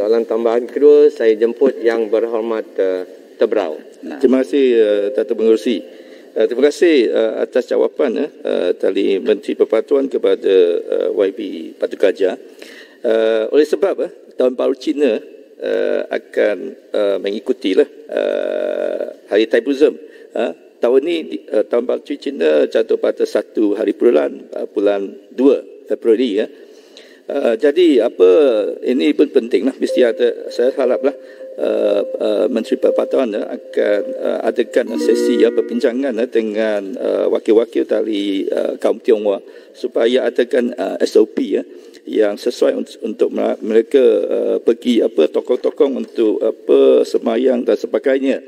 soalan tambahan kedua saya jemput yang berhormat uh, Tebrau. Terima kasih uh, eh, Tuan Pengerusi. Uh, terima kasih uh, atas jawapan uh, dari Menteri Perpatuan kepada uh, YB Patu Gajah. Uh, oleh sebab uh, tahun baru Cina uh, akan uh, mengikuti uh, Hari Taibuzum. Uh, tahun ini uh, tahun baru Cina jatuh pada satu hari bulan, uh, bulan 2 Februari. Uh, Eh, jadi apa ini pun penting lah mesti ada saya haraplah Uh, uh, Menteri Perpatuan uh, akan uh, adakan sesi uh, perbincangan uh, dengan uh, wakil-wakil dari uh, kaum Tionghoa supaya adakan uh, SOP ya uh, yang sesuai untuk, untuk mereka uh, pergi apa tokong-tokong untuk apa semayang dan sebagainya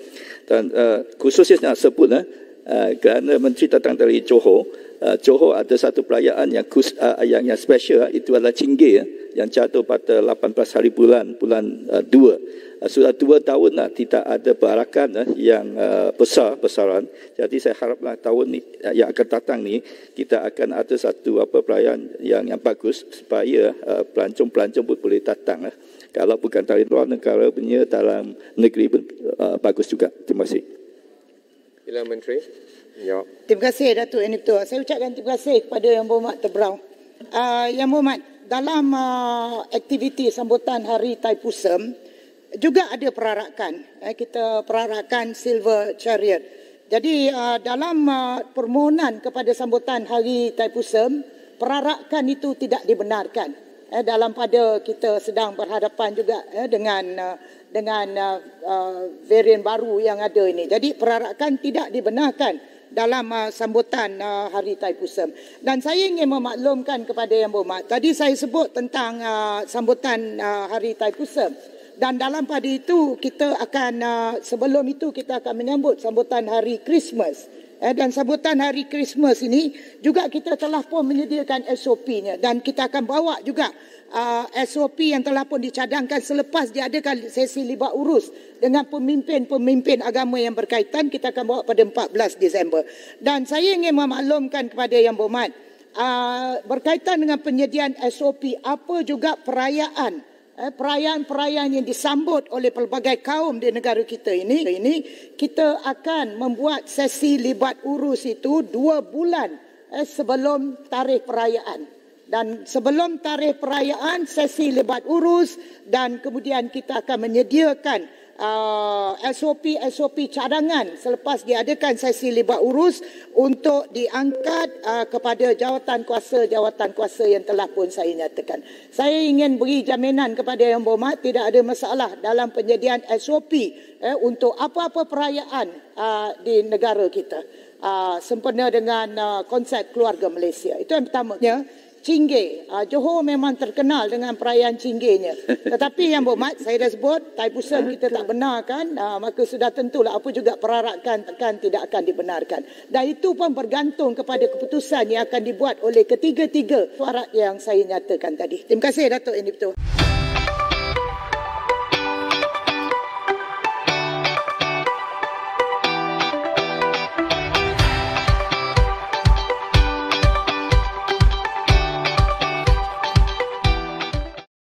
dan uh, khususnya nak sebut uh, uh, kerana Menteri datang dari Johor uh, Johor ada satu perayaan yang kus, uh, yang yang special uh, itu adalah Cingge uh, yang jatuh pada 18 hari bulan bulan uh, 2. Uh, sudah dua tahun uh, tidak ada perarakan uh, yang uh, besar besaran. Jadi saya haraplah tahun ni, uh, yang akan datang ni kita akan ada satu apa perayaan yang yang bagus supaya uh, pelancong-pelancong pun boleh datang. Uh. Kalau bukan dari luar negara punya dalam negeri pun uh, bagus juga. Terima kasih. Bila Menteri. Ya. Terima kasih Datuk Enipto. Saya ucapkan terima kasih kepada Yang Berhormat Terbrau. Uh, ah, Yang Berhormat, dalam uh, aktiviti sambutan Hari Tai Pusam juga ada perarakan. Eh, kita perarakan Silver Chariot. Jadi uh, dalam uh, permohonan kepada sambutan Hari Tai Pusam perarakan itu tidak dibenarkan. Eh, dalam pada kita sedang berhadapan juga eh, dengan uh, dengan uh, uh, varian baru yang ada ini. Jadi perarakan tidak dibenarkan dalam uh, sambutan uh, Hari Tai Pusam. Dan saya ingin memaklumkan kepada Yang Berhormat, tadi saya sebut tentang uh, sambutan uh, Hari Tai Pusam. Dan dalam pada itu kita akan uh, sebelum itu kita akan menyambut sambutan Hari Christmas. Eh, dan sambutan hari Christmas ini juga kita telah pun menyediakan SOP-nya dan kita akan bawa juga uh, SOP yang telah pun dicadangkan selepas diadakan sesi libat urus dengan pemimpin-pemimpin agama yang berkaitan kita akan bawa pada 14 Disember dan saya ingin memaklumkan kepada yang bermat uh, berkaitan dengan penyediaan SOP apa juga perayaan Eh, perayaan-perayaan yang disambut oleh pelbagai kaum di negara kita ini ini kita akan membuat sesi libat urus itu dua bulan eh, sebelum tarikh perayaan dan sebelum tarikh perayaan sesi libat urus dan kemudian kita akan menyediakan uh, SOP-SOP cadangan selepas diadakan sesi libat urus untuk diangkat uh, kepada jawatan kuasa-jawatan kuasa yang telah pun saya nyatakan. Saya ingin beri jaminan kepada Yang Berhormat tidak ada masalah dalam penyediaan SOP eh, untuk apa-apa perayaan uh, di negara kita. Uh, sempena dengan uh, konsep keluarga Malaysia. Itu yang pertamanya. Cingge. Uh, ah, Johor memang terkenal dengan perayaan cinggenya. Tetapi yang berhormat, saya dah sebut, Taipusan kita tak benarkan, uh, maka sudah tentulah apa juga perarakan tekan tidak akan dibenarkan. Dan itu pun bergantung kepada keputusan yang akan dibuat oleh ketiga-tiga suara yang saya nyatakan tadi. Terima kasih Datuk Indipto. Terima